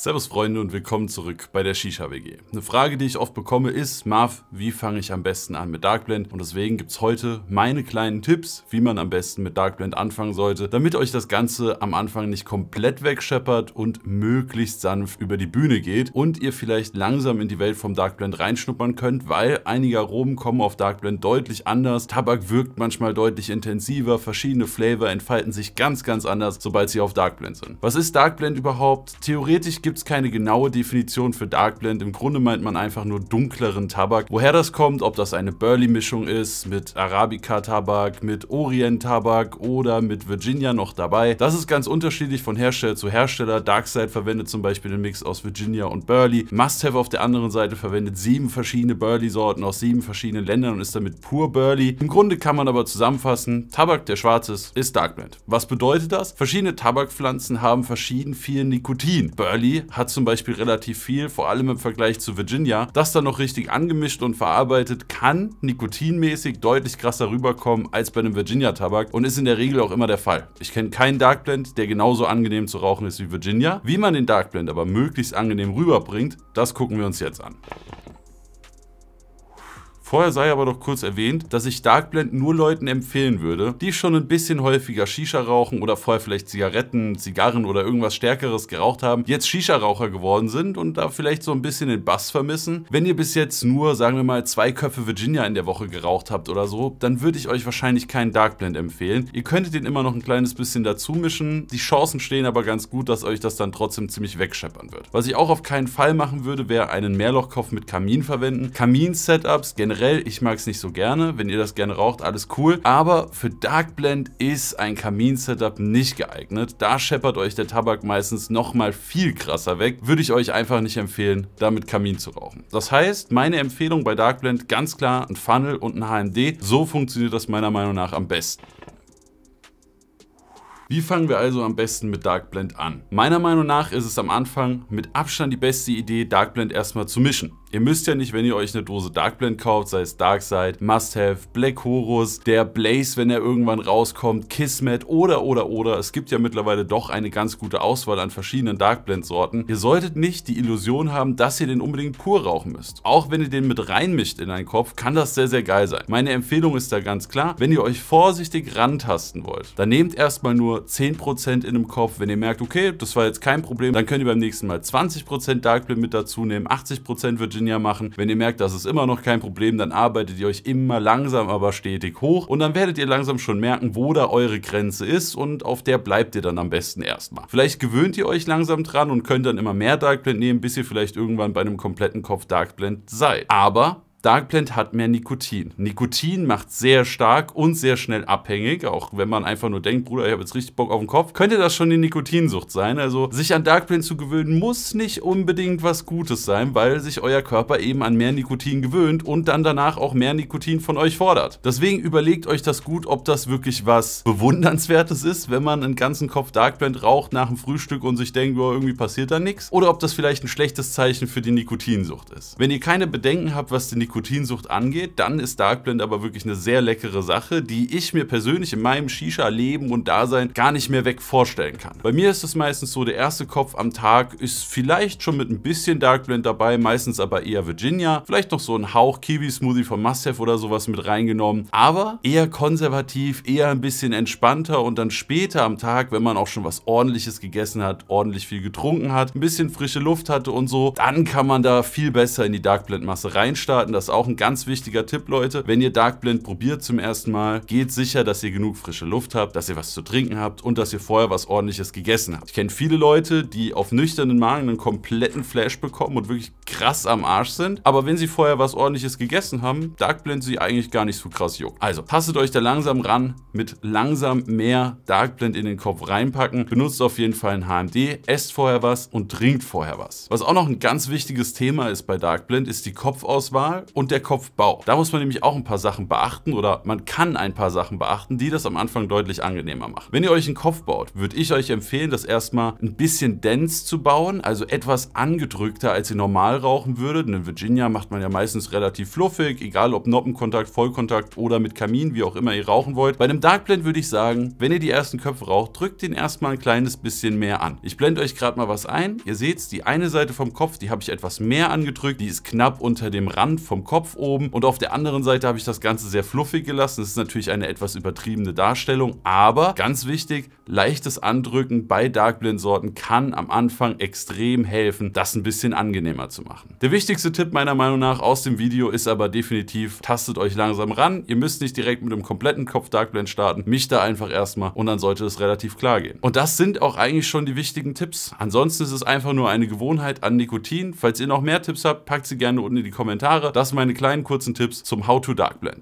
Servus Freunde und willkommen zurück bei der Shisha WG. Eine Frage, die ich oft bekomme ist, Marv, wie fange ich am besten an mit Darkblend? Und deswegen gibt es heute meine kleinen Tipps, wie man am besten mit Darkblend anfangen sollte, damit euch das Ganze am Anfang nicht komplett wegscheppert und möglichst sanft über die Bühne geht und ihr vielleicht langsam in die Welt vom Darkblend reinschnuppern könnt, weil einige Aromen kommen auf Darkblend deutlich anders, Tabak wirkt manchmal deutlich intensiver, verschiedene Flavor entfalten sich ganz, ganz anders, sobald sie auf Darkblend sind. Was ist Darkblend überhaupt? Theoretisch gibt es keine genaue Definition für Dark Blend. Im Grunde meint man einfach nur dunkleren Tabak. Woher das kommt, ob das eine Burley-Mischung ist, mit Arabica-Tabak, mit Orient-Tabak oder mit Virginia noch dabei, das ist ganz unterschiedlich von Hersteller zu Hersteller. Darkside verwendet zum Beispiel den Mix aus Virginia und Burley. Must Have auf der anderen Seite verwendet sieben verschiedene Burley-Sorten aus sieben verschiedenen Ländern und ist damit pur Burley. Im Grunde kann man aber zusammenfassen, Tabak, der schwarz ist, ist Dark Blend. Was bedeutet das? Verschiedene Tabakpflanzen haben verschieden viel Nikotin. Burley hat zum Beispiel relativ viel, vor allem im Vergleich zu Virginia. Das dann noch richtig angemischt und verarbeitet kann nikotinmäßig deutlich krasser rüberkommen als bei einem Virginia-Tabak und ist in der Regel auch immer der Fall. Ich kenne keinen Dark Blend, der genauso angenehm zu rauchen ist wie Virginia. Wie man den Dark Blend aber möglichst angenehm rüberbringt, das gucken wir uns jetzt an. Vorher sei aber noch kurz erwähnt, dass ich Darkblend nur Leuten empfehlen würde, die schon ein bisschen häufiger Shisha rauchen oder vorher vielleicht Zigaretten, Zigarren oder irgendwas Stärkeres geraucht haben, jetzt Shisha-Raucher geworden sind und da vielleicht so ein bisschen den Bass vermissen. Wenn ihr bis jetzt nur, sagen wir mal, zwei Köpfe Virginia in der Woche geraucht habt oder so, dann würde ich euch wahrscheinlich keinen Darkblend empfehlen. Ihr könntet den immer noch ein kleines bisschen dazu mischen. Die Chancen stehen aber ganz gut, dass euch das dann trotzdem ziemlich wegscheppern wird. Was ich auch auf keinen Fall machen würde, wäre einen Mehrlochkopf mit Kamin verwenden. Kamin-Setups generell generell, ich mag es nicht so gerne. Wenn ihr das gerne raucht, alles cool. Aber für Dark Blend ist ein Kamin-Setup nicht geeignet. Da scheppert euch der Tabak meistens nochmal viel krasser weg. Würde ich euch einfach nicht empfehlen, damit Kamin zu rauchen. Das heißt, meine Empfehlung bei Dark Blend ganz klar ein Funnel und ein HMD. So funktioniert das meiner Meinung nach am besten. Wie fangen wir also am besten mit Dark Blend an? Meiner Meinung nach ist es am Anfang mit Abstand die beste Idee, Dark Blend erstmal zu mischen. Ihr müsst ja nicht, wenn ihr euch eine Dose Dark Blend kauft, sei es Darkside, Must Have, Black Horus, der Blaze, wenn er irgendwann rauskommt, Kismet oder oder oder. Es gibt ja mittlerweile doch eine ganz gute Auswahl an verschiedenen Dark Blend Sorten. Ihr solltet nicht die Illusion haben, dass ihr den unbedingt pur rauchen müsst. Auch wenn ihr den mit reinmischt in einen Kopf, kann das sehr sehr geil sein. Meine Empfehlung ist da ganz klar, wenn ihr euch vorsichtig rantasten wollt, dann nehmt erstmal nur 10% in dem Kopf. Wenn ihr merkt, okay, das war jetzt kein Problem, dann könnt ihr beim nächsten Mal 20% Darkblend mit dazu nehmen, 80% Virginia machen. Wenn ihr merkt, das ist immer noch kein Problem, dann arbeitet ihr euch immer langsam, aber stetig hoch und dann werdet ihr langsam schon merken, wo da eure Grenze ist und auf der bleibt ihr dann am besten erstmal. Vielleicht gewöhnt ihr euch langsam dran und könnt dann immer mehr Darkblend nehmen, bis ihr vielleicht irgendwann bei einem kompletten Kopf Darkblend seid. Aber Dark Blend hat mehr Nikotin. Nikotin macht sehr stark und sehr schnell abhängig, auch wenn man einfach nur denkt, Bruder, ich habe jetzt richtig Bock auf den Kopf, könnte das schon die Nikotinsucht sein. Also sich an Dark Blend zu gewöhnen, muss nicht unbedingt was Gutes sein, weil sich euer Körper eben an mehr Nikotin gewöhnt und dann danach auch mehr Nikotin von euch fordert. Deswegen überlegt euch das gut, ob das wirklich was Bewundernswertes ist, wenn man einen ganzen Kopf Dark Blend raucht nach dem Frühstück und sich denkt, oh, irgendwie passiert da nichts, oder ob das vielleicht ein schlechtes Zeichen für die Nikotinsucht ist. Wenn ihr keine Bedenken habt, was die Nikotin Nikotinsucht angeht, dann ist Darkblend aber wirklich eine sehr leckere Sache, die ich mir persönlich in meinem Shisha-Leben und Dasein gar nicht mehr weg vorstellen kann. Bei mir ist es meistens so, der erste Kopf am Tag ist vielleicht schon mit ein bisschen Darkblend dabei, meistens aber eher Virginia, vielleicht noch so ein Hauch Kiwi-Smoothie von Must-Have oder sowas mit reingenommen, aber eher konservativ, eher ein bisschen entspannter und dann später am Tag, wenn man auch schon was ordentliches gegessen hat, ordentlich viel getrunken hat, ein bisschen frische Luft hatte und so, dann kann man da viel besser in die Darkblend-Masse reinstarten. Das ist auch ein ganz wichtiger Tipp, Leute. Wenn ihr Dark Blend probiert zum ersten Mal, geht sicher, dass ihr genug frische Luft habt, dass ihr was zu trinken habt und dass ihr vorher was ordentliches gegessen habt. Ich kenne viele Leute, die auf nüchternen Magen einen kompletten Flash bekommen und wirklich krass am Arsch sind. Aber wenn sie vorher was ordentliches gegessen haben, Dark Blend sie eigentlich gar nicht so krass juckt. Also, passet euch da langsam ran, mit langsam mehr Dark Blend in den Kopf reinpacken. Benutzt auf jeden Fall ein HMD, esst vorher was und trinkt vorher was. Was auch noch ein ganz wichtiges Thema ist bei Dark Blend, ist die Kopfauswahl und der Kopfbau. Da muss man nämlich auch ein paar Sachen beachten oder man kann ein paar Sachen beachten, die das am Anfang deutlich angenehmer machen. Wenn ihr euch einen Kopf baut, würde ich euch empfehlen, das erstmal ein bisschen dense zu bauen, also etwas angedrückter, als ihr normal rauchen würdet. Eine Virginia macht man ja meistens relativ fluffig, egal ob Noppenkontakt, Vollkontakt oder mit Kamin, wie auch immer ihr rauchen wollt. Bei einem Dark Blend würde ich sagen, wenn ihr die ersten Köpfe raucht, drückt den erstmal ein kleines bisschen mehr an. Ich blende euch gerade mal was ein. Ihr seht's, die eine Seite vom Kopf, die habe ich etwas mehr angedrückt, die ist knapp unter dem Rand vom vom Kopf oben und auf der anderen Seite habe ich das Ganze sehr fluffig gelassen. Das ist natürlich eine etwas übertriebene Darstellung, aber ganz wichtig, leichtes Andrücken bei darkblend Sorten kann am Anfang extrem helfen, das ein bisschen angenehmer zu machen. Der wichtigste Tipp meiner Meinung nach aus dem Video ist aber definitiv, tastet euch langsam ran. Ihr müsst nicht direkt mit einem kompletten Kopf Darkblend starten, mich da einfach erstmal und dann sollte es relativ klar gehen. Und das sind auch eigentlich schon die wichtigen Tipps. Ansonsten ist es einfach nur eine Gewohnheit an Nikotin. Falls ihr noch mehr Tipps habt, packt sie gerne unten in die Kommentare. Das das meine kleinen kurzen Tipps zum How to Dark Blend.